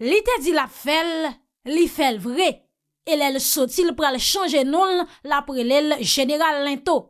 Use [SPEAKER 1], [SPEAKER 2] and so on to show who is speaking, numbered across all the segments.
[SPEAKER 1] Li te di la fèl, li fèl vre, e lèl sotil pral chanje nol la prelèl jeneral lento.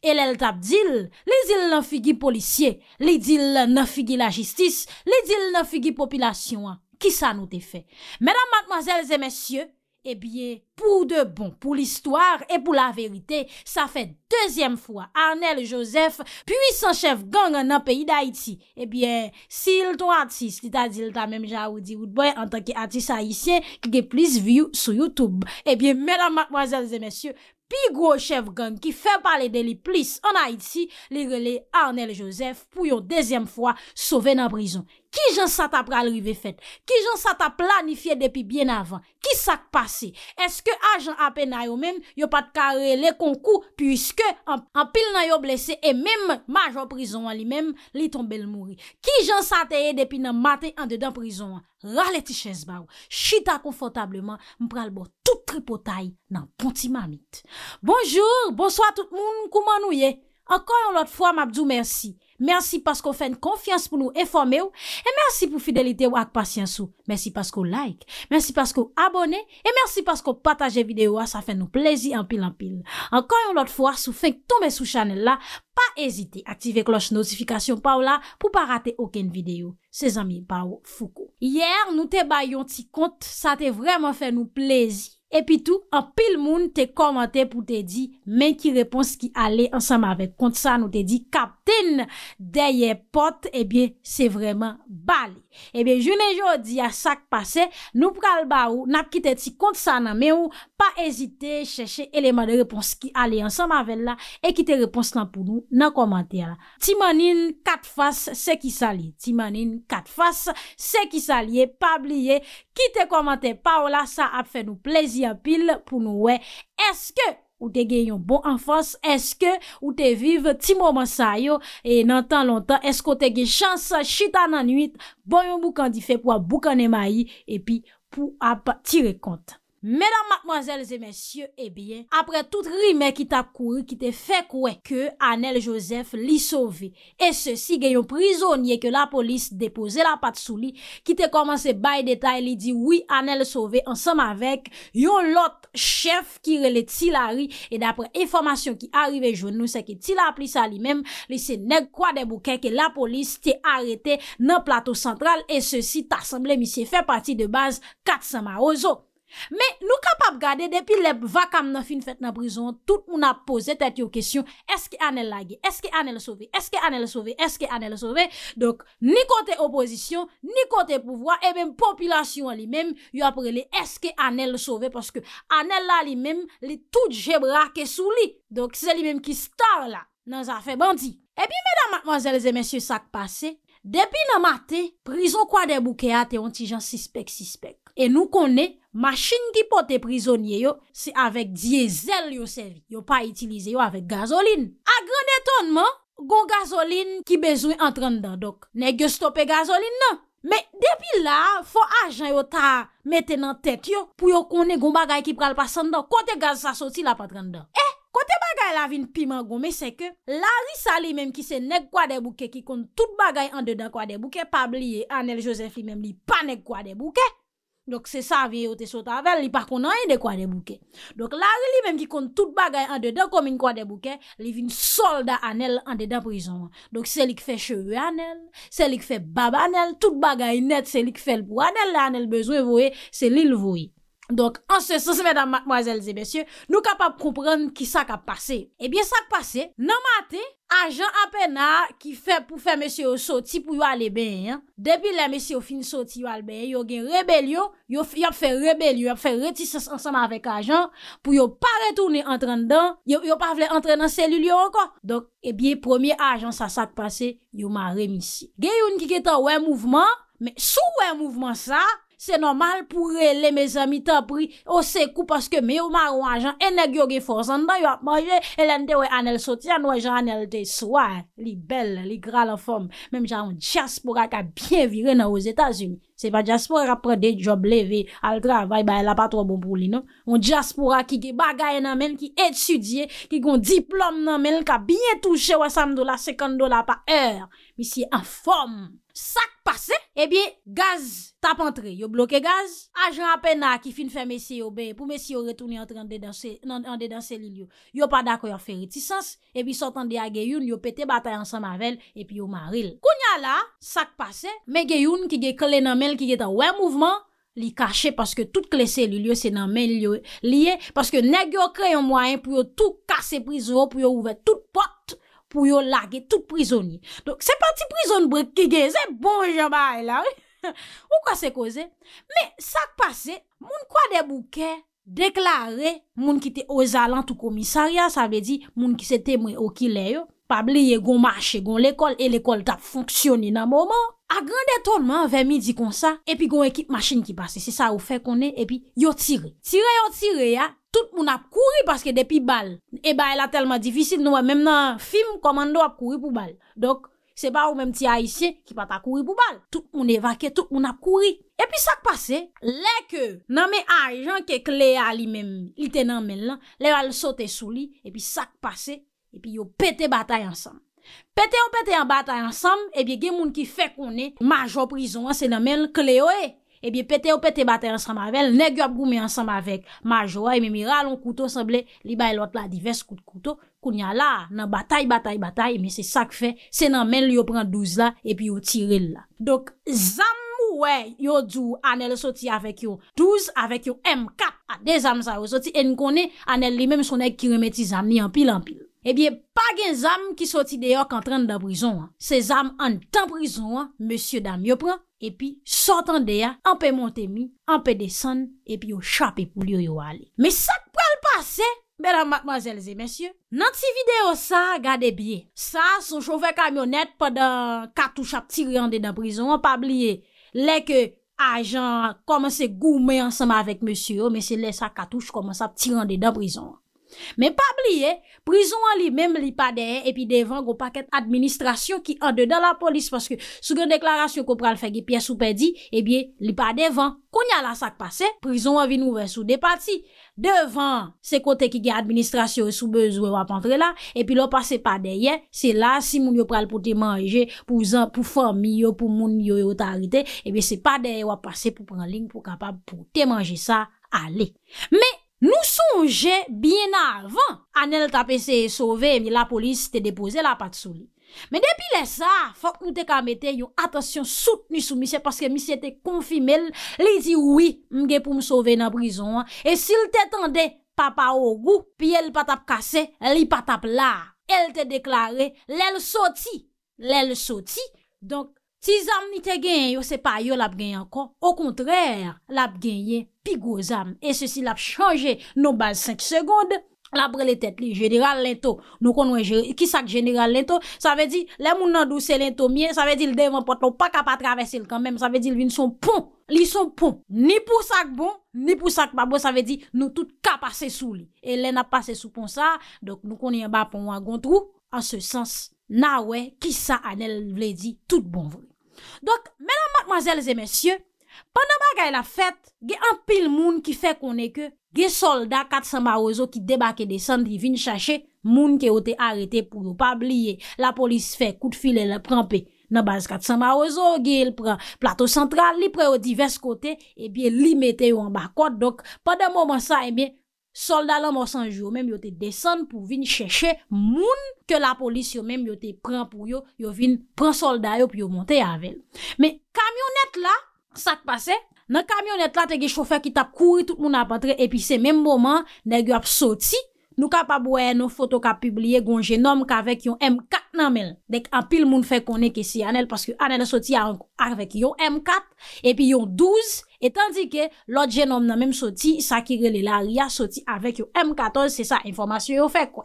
[SPEAKER 1] E lèl tap dil, li dil nan figi policye, li dil nan figi la jistis, li dil nan figi popilasyon an. Ki sa nou te fè? Mèdam madmazèl zè mèsyè, Ebyen, eh pou de bon, pou l'histoire E pou la verite, sa fe Dezyem fwa, Arnel Joseph Puy son chef gangan nan peyi Da iti, ebyen, eh si l'tou Artist, lita zilta menm ja ou di Woutbwen, an tanke artist ha isye Kike plis view sou Youtube Ebyen, eh menan, mademoiselles et messieurs Pi grochev gang ki fe pale de li plis an Haiti li rele Arnel Joseph pou yo dezyem fwa sove nan prizon. Ki jan sata pralrive fet? Ki jan sata planifye depi bien avan? Ki sak pase? Eske ajan apen ayomen yo pat kare le konkou pwiske an pil nan yo blese e mem majo prizon an li mem li tombe lmouri? Ki jan sata e depi nan mate an dedan prizon an? Rahle ti chen zbaw, chita konfotableman, mpral bo tout tripotay nan bonti mamit. Bonjour, bonsoit tout moun kouman ouye, ankon yon lot fwa mabdou mersi. Mersi paskou fèn konfians pou nou eforme ou. E mersi pou fidelite ou ak pasyans ou. Mersi paskou like. Mersi paskou abone. E mersi paskou pataje videyo ou. A sa fè nou plezi an pil an pil. Ankan yon lot fwa sou fèn k tomè sou chanel la. Pa ezite aktive kloche notifikasyon pa ou la. Pou pa rate oken videyo. Se zami pa ou fuko. Yer nou te bayon ti kont. Sa te vreman fè nou plezi. E pi tou an pil moun te komante pou te di. Men ki repons ki ale ansam avek kont sa nou te di. Kaptene! Deye pot, ebyen, se vreman bali. Ebyen, jounen jodi a sak pase, nou pral ba ou, nap kite ti kont sa nan me ou, pa ezite cheshe eleman de repons ki ale ansan mavel la, e kite repons lan pou nou nan komante la. Ti manin, kat fas, se ki salye, ti manin, kat fas, se ki salye, pa bliye, kite komante pa ou la, sa ap fe nou plezi apil pou nou we. Eske? ou te gen yon bon anfans, eske ou te vive ti moman sa yo, e nan tan lontan, esko te gen chansa chita nan nuit, bon yon bouk an di fe pou ap bouk an emayi, epi pou ap tire kont. Mèdam matmwazèl zè mèsyè, ebyen, apre tout rime ki ta kouye ki te fè kouye ke Anel Joseph li sove. E se si gen yon prizonye ke la polis depose la pat sou li, ki te komanse bay detay li di oui Anel sove ansam avèk yon lot chef ki rele ti la ri. E dapre informasyon ki arive joun nou se ki ti la plisa li mèm, li se neg kwa de bouke ke la polis te arete nan plato santral. E se si ta asemble misye fè pati de baz katsama ozok. Me nou kapap gade, depi le vakam nan fin fèt nan prizon, tout moun ap pose tèt yo kesyon, eske anèl lage, eske anèl sove, eske anèl sove, eske anèl sove. Dok, ni kote opozisyon, ni kote pouvoi, e bem populasyon li men, yo apre li, eske anèl sove, paske anèl la li men, li tout jebrake sou li. Dok, se li men ki star la, nan zafè bandi. E pi, mèdam, mwazèl, zè mèsyon sak pase, depi nan mate, prizon kwa de bouke a, te ontijan sispek, sispek. E nou konen, machin ki pote prizonye yo, se avek diesel yo seri. Yo pa itilize yo avek gazolin. A gran etonman, kon gazolin ki bezwen an 30 dan dok. Ne gyo stoppe gazolin nan. Me depi la, fon ajan yo ta mette nan tet yo pou yo konen kon bagay ki pral pa 100 dan. Kote gaz sa soti la pa 30 dan. Eh, kote bagay la vin piman gome se ke, Larissa li menm ki se nek kwa de bouke ki kon tout bagay an dedan kwa de bouke. Pabli ye, Anel Joseph li menm li pa nek kwa de bouke. Dok se sa vie yo te sot aval li par kon an yon de kwa de bouke. Dok la li li menm ki kont tout bagay an dedan kom yon kwa de bouke, li vin solda an el an dedan prizon. Dok se li kfe cheve an el, se li kfe baba an el, tout bagay net se li kfe l pou an el an el bezwe voue, se li l voue. Donk ansè sè mèdam mwazèl zè bèsyè, nou kapap proupren ki sak ap pase. Ebyè sak pase, nan matè, ajan apè na ki pou fè mèsyè yo soti pou yo alè bèyè. Depi lè mèsyè yo fin soti yo alè bèyè, yo gen rebel yo, yo fè rebel yo, yo fè reti sè ansèm avèk ajan, pou yo pa retounè entran dan, yo pa vle entran nan selul yo ankon. Donk ebyè, premier ajan sa sak pase, yo ma remisi. Gen yon ki ketan wè mouvman, mè sou wè mouvman sa... Se nomal pou re, le me zami ta pri, o se kou paske me ou marou anjan, ene gyo ge forzan da yo ap manje, elen bon non? de we anel soti anwa jan anel de swa. Li bel, li gra la fom. Mem jan, on diaspora ka bie vire nan ou Zetasun. Se pa diaspora pre de job leve, al gra, vay bay, la pa tro bon pou li, no? On diaspora ki ge bagay nan men, ki etudye, ki gon diplom nan men, ka bie touche wesam do la sekond do la pa er. Mi si en fom. Sak pase! e eh bi gaz tap entre, yo bloke gaz, ajan apena ki fin fe mesi yo be, pou mesi yo retouni entre an dedanse li yo, yo pa da ko yo fe retisans, e bi sotande a geyun, yo pete batay ansan mavel, e pi yo maril. Kounya la, sak pase, me geyun ki ge kle nan menl ki ge ta wè mouvman, li kache paske tout klese li yo, se nan menl yo liye, paske neg yo kre yon mwayen pou yo tout kase prizo, pou yo ouve tout pot, pou yo lage tout prizoni. Dok, se parti prizoni brek kige, se bon jamae la, wè. Ou kwa se koze? Mè, sak pase, moun kwa debouke, deklare, moun ki te ozalant ou komisaria, sa ve di, moun ki se temwe okile yo, pabliye goun mâche, goun l'ekol, e l'ekol tap fonksyoni nan mouman. A grand etonman, vè mi di kon sa, e pi goun ekip mâchine ki pase, se sa ou fe konen, e pi yo tire. Tire yo tire ya, Tout moun ap kouri paske depi bal, e ba ela telman difisil nou a menm nan film komando ap kouri pou bal. Dok se ba ou menm ti a isye ki pata kouri pou bal. Tout moun evake, tout moun ap kouri. E pi sak pase, leke nan men a ajan ke kle a li menm, li tenan men lan, le val sote sou li, e pi sak pase, e pi yo pete batay ansam. Pete ou pete batay ansam, e bi gen moun ki fe konen majon prizon an, se nan men kle yo e. Ebye eh pete ou pete batay ansam avek, nek yo ap goume ansam avek. Majowa, eme mi ra lon kouto seble li bay lot la divers kout kouto. Kounya la, nan batay batay batay, eme se sak fe, se nan men li yo pran 12 la epi yo tirel la. Dok, zam mou we yo djou anel soti avek yo 12, avek yo M4, ade ah, zam sa yo soti, en kone anel li mem son ek kiremeti zam ni anpil anpil. Ebye, eh pa gen zam ki soti deyok antren dan prizon an, se zam an tan prizon an, monsye dam yo pran. Epi, sotan deya, anpe monte mi, anpe desen, epi yo chap epi liyo yo ale. Me sak pral pase, bedan matmazelze, mensye. Nante si videyo sa, gade bie. Sa, sou chove kamyonet padan katouche ap tirande da brison, anpa bliye, leke ajan komanse goume ansama vek mensye yo, mensye le sa katouche komanse ap tirande da brison. Men pa bliye, prizon an li menm li pa deyen epi devan gwo paket administrasyon ki ande dan la polis paske sou gen deklarasyon ko pral fege piye sou pedi epi li pa devan. Konya la sak pase, prizon an vin ouve sou depati devan se kote ki gen administrasyon sou bezwe wap antre la epi lo pase pa deyen, se la si moun yo pral pou te manje pou zan pou fami yo, pou moun yo yo tarite epi se pa deyen wap pase pou pran ling pou kapab pou te manje sa ale. Men! Nou sonje bien avan an el tape se e sove, mi la polis te depose la pat souli. Men depi le sa, fok nou te kamete yon atasyon sout ni soumi se, paske mi se te konfime el, li di oui, mge pou msove nan brison. E sil te tende, papa ou ou, pi el patap kase, li patap la. El te deklare, lel soti, lel soti, donk, Si zam ni te genyen yo se pa yo la b genyen kon, o kontrèr, la b genyen pi go zam. E se si la b chanje nou bal 5 segonde, la bre le tèt li general lento. Nou konwen ki sak general lento, sa ve di, le moun nan douse lento mien, sa ve di l deyman poton pa kap a travesel kanmèm, sa ve di l vin son pon, li son pon. Ni pou sak bon, ni pou sak babon, sa ve di nou tout kap a se sou li. E le nap a se sou pon sa, dok nou konwen ba pon wangontrou, an se sens. Na we, kisa anel vle di, tout bon voun. Dok, menan matmazelze mesye, pan nan bagay la fet, ge an pil moun ki fe konen ke, ge solda kat Samba Ozo ki debake de sandi vin chache, moun ki ote arete pou ou pa bliye. La polis fe kout filen le pranpe, nan baz kat Samba Ozo, ge el pran plato sentral, li pre o di veskote, e bie li mete yo an bakot, dok, pan nan mouman eh sa eme, Soldat lan monsanj yo menm yo te desen pou vin chèche moun Ke la polis yo menm yo te pren pou yo Yo vin pren soldat yo pou yo monte yavel Me kamyonet la sa te pase Nan kamyonet la te ge choufer ki tap kouri tout moun apatre Epi se menm mouman ne ge ap soti nou ka pa boye nou foto ka publie gon jenom ka vek yon M4 nan men. Dek apil moun fek konen ke si anel paske anel saoti akvek yon M4 epi yon 12 etan dike lot jenom nan men saoti sa ki rele la ria saoti avek yon M14. Se sa informasyon yo fek kwa.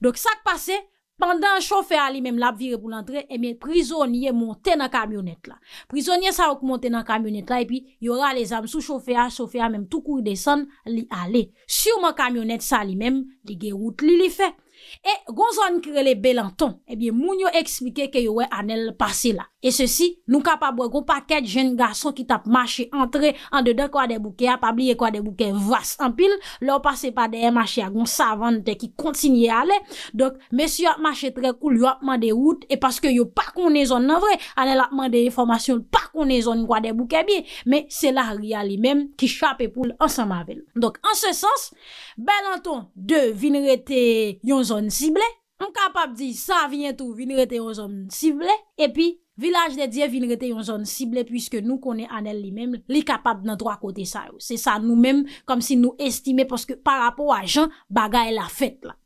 [SPEAKER 1] Dok sa k pase, Pandan choufea li men lap vire pou lan dre, e men prizonye monte nan kamyonet la. Prizonye sa wak monte nan kamyonet la, e pi yora le zam sou choufea, choufea men tout kou desan li ale. Si ou man kamyonet sa li men, li ge wout li li fe. E gon zon krele Belanton Ebyen moun yo ekspike ke yo we anel Pase la. E se si nou kapabwe Gon paket jen gason ki tap mache Entre an de de kwa de bouke A pabliye kwa de bouke vas ampil Lo pase pa de emache a gon savan De ki kontinye ale. Dok Mes yo mache tre koul yo apman de wout E paske yo pa konen zon nan vre Anel apman de informasyon pa konen zon Kwa de bouke biye. Me se la ria Li mem ki chape pou lansan mavel Dok an se sens Belanton De vin rete yon zon On kapap di sa vyen tou vin rete yon zon sible, epi vilaj de diye vin rete yon zon sible pwiske nou konen anel li mem li kapap nan drwa kote sa yo. Se sa nou mem kom si nou estime poske pa rapo a jan bagay la fet la.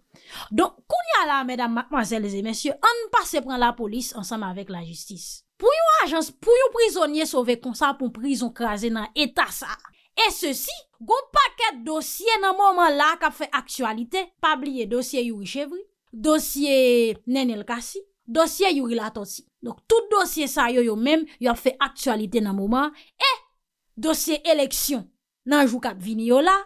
[SPEAKER 1] Don koun ya la, mèdam, mwazèl, zè mèsyè, an pasè pran la polis ansam avèk la jistis. Pou yon ajan, pou yon prizonye sove konsa pou prizon krasè nan eta sa a. E se si, goun paket dosye nan mouman la kap fe aktualite. Pabliye dosye yuri chevri, dosye nenel kasi, dosye yuri lato si. Donk, tout dosye sa yo yo men, yo fe aktualite nan mouman. E, dosye eleksyon nan jou kap vini yo la,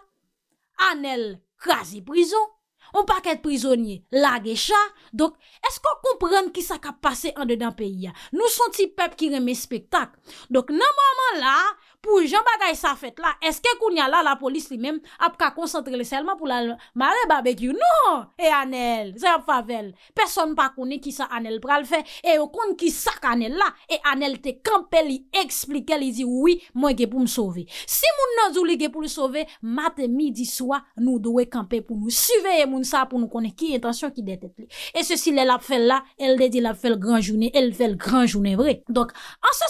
[SPEAKER 1] anel krasi prizon, goun paket prizonye la gecha. Donk, es kon kompren ki sa kap pase an de dan peyi ya. Nou son ti pep ki reme spektak. Donk, nan mouman la... Pou jen bagay sa fèt la, eske koun ya la la polis li mem, ap ka konsantre le selman pou la... Mare babek you, non! E anel, zè ap favell. Person pa kouni ki sa anel pral fè, e yo koun ki sak anel la, e anel te kampe li, eksplike li, di oui, mwen ge pou m souve. Si moun nan zou li ge pou m souve, matè midi swa, nou dowe kampe pou mou suve, e moun sa pou nou kone ki, intasyon ki dete pli. E se si le lap fè la, el de di lap fè l gran jounè, el fè l gran jounè vre. Donk, ans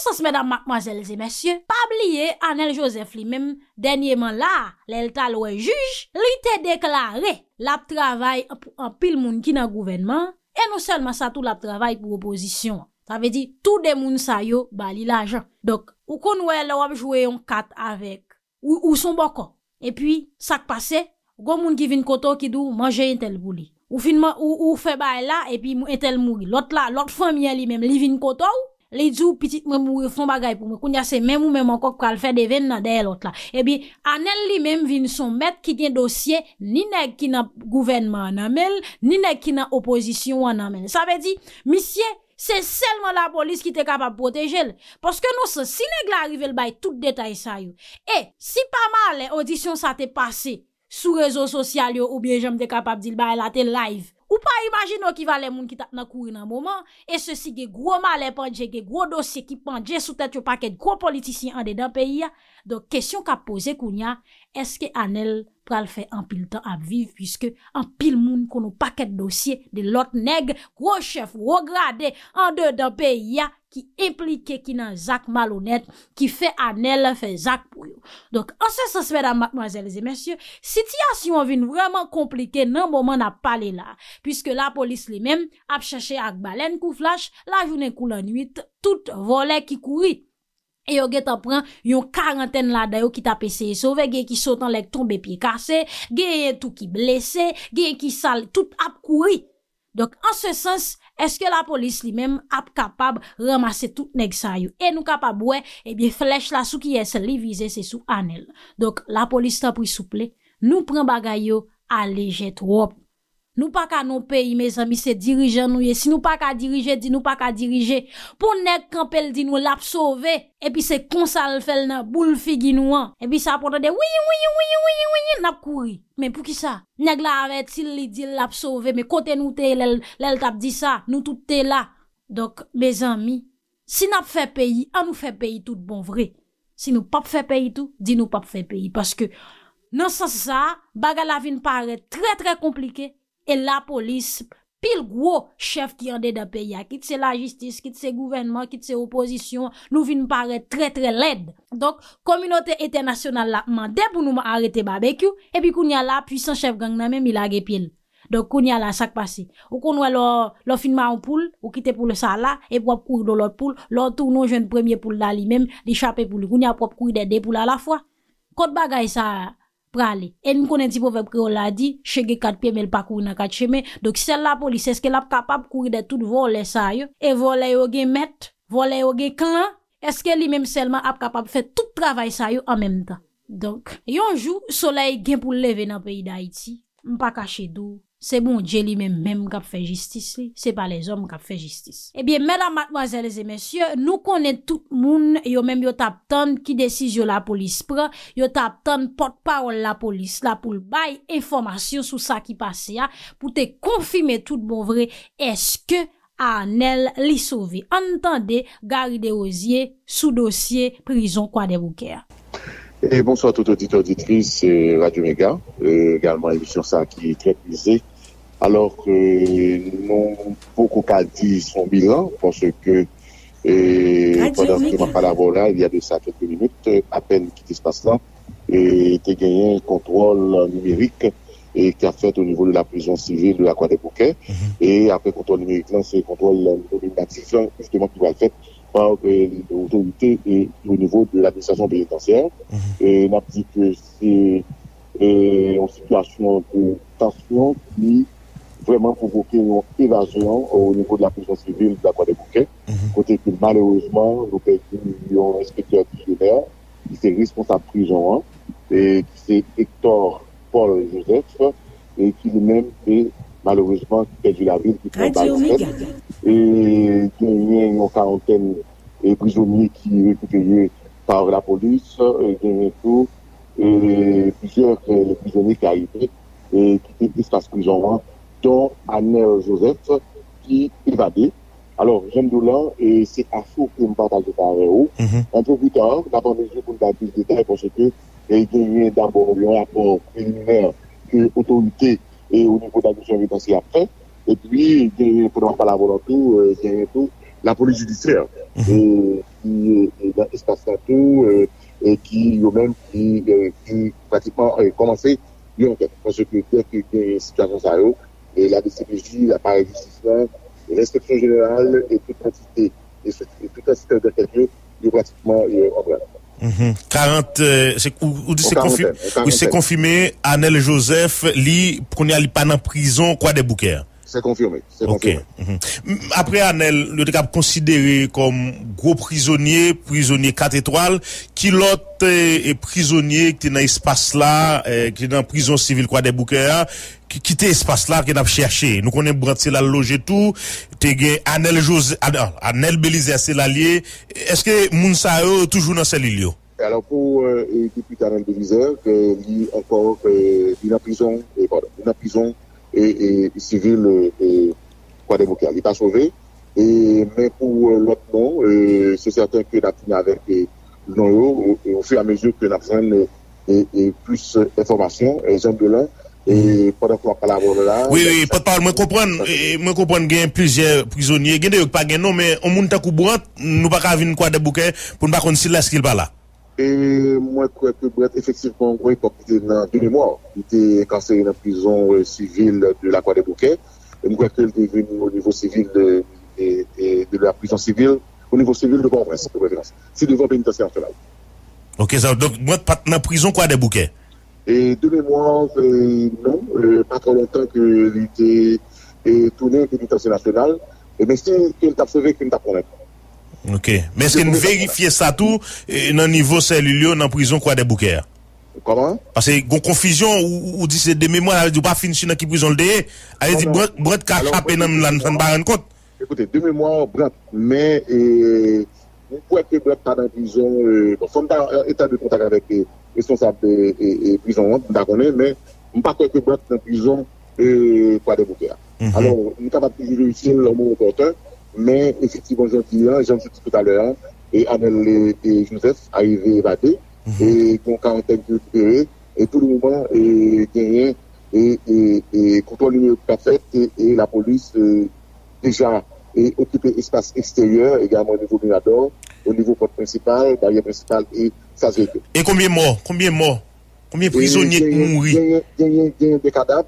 [SPEAKER 1] E Anel Josef li menm denye man la, lèl talwe juj, li te deklare la travay apil moun ki nan gouvenman. E nou selman sa tout la travay pou oposisyon. Sa ve di tout de moun sayo bali la jan. Dok, ou kon wè lè wap jwè yon kat avèk. Ou ou son bako. E pi sak pase, gwa moun ki vin koto ki dou manje yon tel bouni. Ou finman ou ou fe bay la e pi yon e tel mouni. Lot la, lot fèmye li menm li vin koto ou. Li djou pitit mè mou refon bagay pou mè koun jase mè mou mè mokok kwa al fè devèn nan dey el ot la. E bi, anen li mèm vin son mèd ki gen dosye, ni neg ki nan gouvenman nan men, ni neg ki nan opozisyon nan men. Sa ve di, misye, se selman la polis ki te kapab proteje l. Poske nou se, si neg la rive l bay tout detay sa yo. E, si paman le audisyon sa te pase sou rezo sosyal yo ou bien jom te kapab dil bay, la te live. Ou pa imajin nou ki va le moun ki tak nan kouye nan mouman? E se si ge gro male pandje, ge gro dosye ki pandje, sou tèt yo paket gro politisyen ande dan peyi ya? Don, kesyon ka pose kou nya, eske anel... Pral fè an pil tan ap viv, pwiske an pil moun kono paket dosye de lot neg, gro chef, gro grade, an de dan pe ya ki implike ki nan zak malonet, ki fè anel, fè zak pou yo. Donk anse se se fè dan, mademoiselles et messieurs, sityasyon vin vreman komplike nan mouman ap pale la, pwiske la polis li men ap chache ak balen kou flash, la jounen kou lanuit, tout volè ki kourit. E yo ge ta pran yon karenten la dayo ki ta peseye sove, geye ki sotan lek tombe pi kase, geye tou ki blese, geye ki sal, tout ap kouri. Dok an se sens, eske la polis li men ap kapab ramase tout neg sa yo. E nou kapab we, ebi flesh la sou ki yese li vize se sou anel. Dok la polis ta pri souple, nou pran bagay yo, aleje trop. Nou pa ka nou peyi, me zami, se dirije nou ye. Si nou pa ka dirije, di nou pa ka dirije. Po nek kapel, di nou lap sove. E pi se konsal fel nan, bou l figi nou an. E pi sa apotade, wii, wii, wii, wii, wii, wii, wii, nap kouri. Men pou ki sa? Nek la avet, si li di lap sove. Men kote nou te, lel tap di sa. Nou tout te bon la. Dok, me zami, si nap fe peyi, an nou fe peyi tout bon vre. Si nou pap fe peyi tout, di nou pap fe peyi. Paske nan sa sa, baga la vin pare tre tre komplike. E la polis pil gwo chef ki yande da peya, kit se la jistis, kit se gouvenman, kit se oposisyon, nou vin pare tre tre led. Donk, kominote ete nasyonal la mande pou nou ma arete babekyo, e pi koun ya la, pwisan chef gang namen mi lage pil. Donk, koun ya la sakpasi. Ou kon wè lor finman an poule, ou kite poule sa la, e prop kouy do lor poule, lor tou nou jen premye poule da li menm, di chapè poule. Koun ya prop kouy de de poule a la fwa. Kote bagay sa... Prale, en m konen ti pou vep kre o la di, chege kat pye mel pakour nan kat cheme, dok sel la polis, eske la ap kapap kour de tout vole sa yo, e vole yo gen met, vole yo gen klan, eske li menm selman ap kapap fe tout travay sa yo an menm tan. Donk, yonjou, solei gen pou leve nan peyi da iti. M pa kache dou. Se bon, jeli men mèm kap fè jistis li. Se pa les om kap fè jistis. Ebyen, eh mèdame, mademoiselles et messieurs, nou konen tout moun, yo mèm yo tapton ki desis yo la polis pran, yo tapton potpawol la polis la pou l'bay, informasyon sou sa ki pase ya, pou te konfime tout bon vre, eske a anel li sovi. Entende, gari de oziye, sou dosye, prizon kwa de wou kè.
[SPEAKER 2] Bonsoit tout audit auditriz, c'est Radio Mega, euh, également l'émission sa qui est très visée, alors que nous, beaucoup qu'à dit son bilan, parce que pendant ce à parole là, il y a de ça quelques minutes, à peine qu'il se passe-là, et était gagné un contrôle numérique et qui a fait au niveau de la prison civile de la Croix des Bouquets. Mm-hmm. Et après contrôle numérique, c'est le contrôle nominatif, justement, qui va être fait par euh, l'autorité et au niveau de l'administration pénitentiaire. Mm-hmm. Et on a dit que c'est euh, une situation de tension qui vraiment provoquer une évasion au niveau de la prison civile de la Croix des Bouquets, côté que malheureusement, nous perdons un inspecteur titulaire qui s'est responsable prison, hein, et qui c'est Hector Paul Joseph, et qui lui-même est malheureusement perdu la vie Et qui y a une quarantaine de prisonniers qui récupérés par la police, euh, et qui et plusieurs euh, prisonniers qui arrivent et qui étaient l'espace prison hein, dont anne Joseph, qui est évadé. Alors, j'aime Doulan, et c'est à fou que me partage par vous. Mhm. Un peu plus tard, d'abord, mesure pour nous plus de détails, parce que il y a d'abord un rapport préliminaire que l'autorité et au niveau de la mission pénitentiaire après. Et puis, il y a, la volonté, il y a tout, la police judiciaire, mhm. qui est dans l'espace tout, euh, et qui, eux-mêmes, qui, euh, pratiquement pratiquement, commencé une enquête. Parce que dès qu'il y a une situation, et la DCPJ, l'appareil judiciaire, l'inspection générale et toute entité, et, et toute entité de quel lieu, il pratiquement en place.
[SPEAKER 3] Mm 40, euh, ou, c'est confirmé, c'est confirmé, Anel Joseph, li, qu'on pas pas en prison, quoi, des bouquets. Hein? C'est confirmé, c'est confirmé. Mhm. Après Anel, le cap considéré comme gros prisonnier, prisonnier 4 étoiles, qui l'autre euh, est prisonnier qui est dans l'espace là, euh, qui est dans la prison civile, quoi, des bouquets, hein? ki te espas la ke nap chershe. Nou konen brad se la loje tou, te gen ah, Anel Belize se la liye, eske moun sa yo toujou nan sel il yo?
[SPEAKER 2] Alors pou euh, e depi Anel Belize, li ankor binapizon civil e, e, kwa demokra, li ta sove, men pou euh, lot non, se certain ke napine avek non yo, ou fi a mezu ke napjen plus informasyon, jen belan, E, pwede pwa kalabon la...
[SPEAKER 3] Oui, oui, pwede pwa kalabon la... Mwen kopron gen plusieurs prisoniers. Euh, gen de yo kpa gen nou, men, omoun ta kou brant, nou bak avin kwa de bouke, pou nou bak kon si la skil bala.
[SPEAKER 2] E, mwen kwek kwek bret, efeksivman, mwen kwa kwen nan duni mou, mwen kwen nan prison civil de la kwa de bouke, mwen kwek kwen devin ou nivou civil de la prison civil, ou nivou civil de bon pres, si devon penitensyon.
[SPEAKER 3] Ok, zav, donc, bret, nan prison kwa de bouke?
[SPEAKER 2] e de memwa nan, pa tro lantan ke li te toune ke litense national e mese ke lita seve ke lita ponen
[SPEAKER 3] mese ke lita seve nan nivo sel ilio nan prizon kwa de bouker koman? panse kon konfijon ou dise de memwa alè di wap finchou nan ki prizon lde alè di bret ka chapè nan baran kont ekote, de memwa bret men
[SPEAKER 2] pou ekte bret pa nan prizon son ta etan de kontak avèk e euh, responsable et, prison, on mais on ne pas que boîte dans prison et euh, quoi de mhm. Alors, on est pas de réussir le mot opportun, mais effectivement, j'en dis, j'en dis tout à l'heure, et Annel et, Joseph arrivés évadés, mhm. et qu'on quarantaine de récupérés, et tout le monde est gagné, et, et, contrôle et, la police euh, déjà est occupée espace extérieur, également au niveau Mirador, au niveau porte principal, barrière principale et
[SPEAKER 3] et combien morts
[SPEAKER 2] Combien de morts Combien de prisonniers mourir? Il y a des cadavres,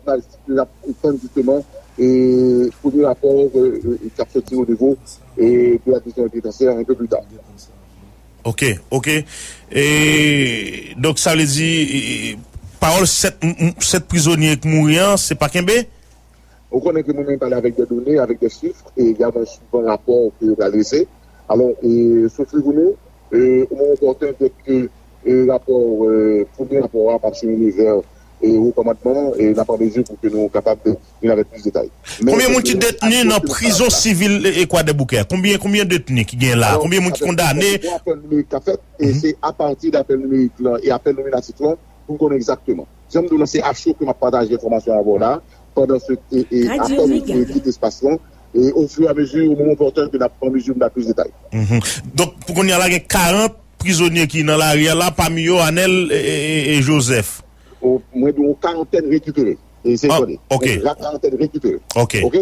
[SPEAKER 2] justement, et pour le rapport qui a sorti au niveau et de la décision pénitentiaire un peu plus tard.
[SPEAKER 3] Ok, ok. Et donc ça veut dire, parole, 7, 7 prisonniers qui mourent, hein, c'est pas qu'un
[SPEAKER 2] On connaît que nous-mêmes parlons avec des données, avec des chiffres, et également un un rapport que est réalisé. Alors, et, sauf que vous euh, on comporte avec euh, rapport euh, pour bien rapport à passer et au commandement et n'a pas mesure pour que nous soyons capables
[SPEAKER 3] de avoir plus de détails. Combien de détenus dans la prison civile et quoi de bouquet Combien de détenus qui viennent là Combien de condamnés
[SPEAKER 2] mhm. c'est à partir d'appel numérique et appel nominatif là pour qu'on exactement. J'aime nous lancer à chaud que m'a partagé l'information avant là pendant ce et, et après qui espace Et au fur et à mesure, au moment porteur, de la promision d'accusé de
[SPEAKER 3] taille. Mhm. Donc, pou kon y a la gen 40 prisonniers ki nan la ria la, pa mi yo, Anel et Joseph. Ou mwen dou ou karenten rekikere. Ok. Ok.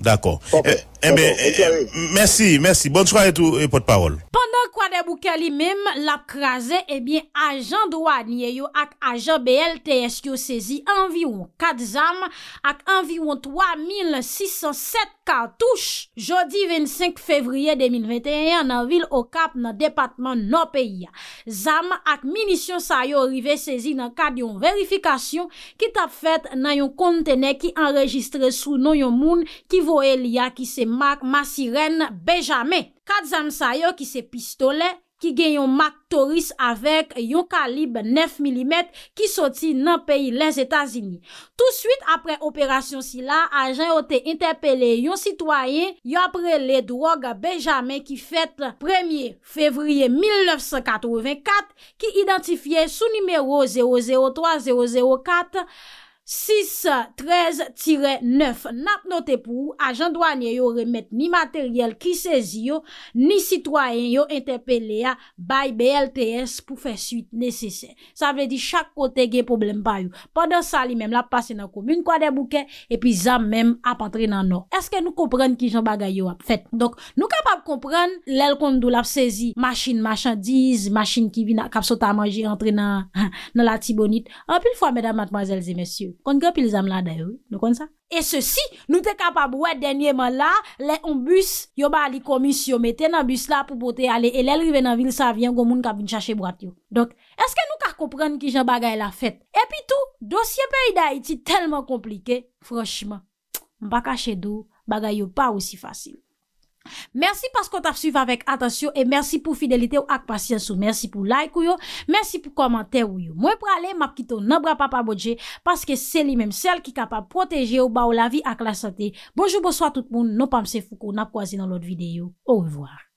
[SPEAKER 3] D'akor. Euh, Ebe, eh eh, eh, mersi, mersi, bon chwa etou e pot parol.
[SPEAKER 1] Pendan kwa debouke li mem, l ap kraze ebyen ajan do anye yo ak ajan BLTS yo sezi anviwon 4 zam ak anviwon 3607 kartouche. Jodi 25 fevriye 2021 nan vil okap nan departman nan peyi zam ak minisyon sa yo rive sezi nan kad yon verifikasyon ki tap fet nan yon kontene ki anregistre sou non yon moun ki vo el ya ki se Marc Macirene Benjamin, kat zan sa yo ki se pistole, ki gen yon Marc Tauris avek yon kalib 9 mm ki soti nan peyi les Etats-Unis. Tout suite apre operasyon si la, ajen ote interpele yon sitwayen yo apre le drog Benjamin ki fet 1er fevriye 1984 ki identifiye sou numero 003004 6.13-9, nap note pou, a jan douanye yo remet ni materyel ki sezi yo, ni sitwanyen yo entepele ya bay BLTS pou fe suite nesesen. Sa vle di chak kote gen problem pa yo. Padon sa li mem la passe nan koumoun kwa de bouken, epi zan mem ap atre nan nou. Eske nou kompren ki jan bagay yo ap fet. Donk nou kapap kompren lel kondou la ap sezi masin, masin diz, masin ki vi na kap sota manje entre nan la tibonit. Anpil fwa medan matmazelze mesyou. Konke pil zam la daye wè, nou kon sa? E se si, nou te kapab wè denye man la, le on bus, yo ba li komis yo, meten an bus la pou pote ale, e lèl rive nan vil sa vyen, gomoun ka bin chache brat yo. Donk, eske nou kar kompren ki jan bagay la fet? E pi tou, dosye pey da iti telman komplike, froshman, mpa kache dou, bagay yo pa ou si fasil. Mersi paskou ta fsuive avek atasyon E mersi pou fidelite ou ak pasyansou Mersi pou like ou yo Mersi pou komante ou yo Mwen pou ale mapkito nabra pa pa bodje Paske se li menm sel ki kapab proteje ou ba ou la vi ak la sante Bonjou bonsoit tout moun Nopamse foukou napkwazi nan lot videyo Au revoir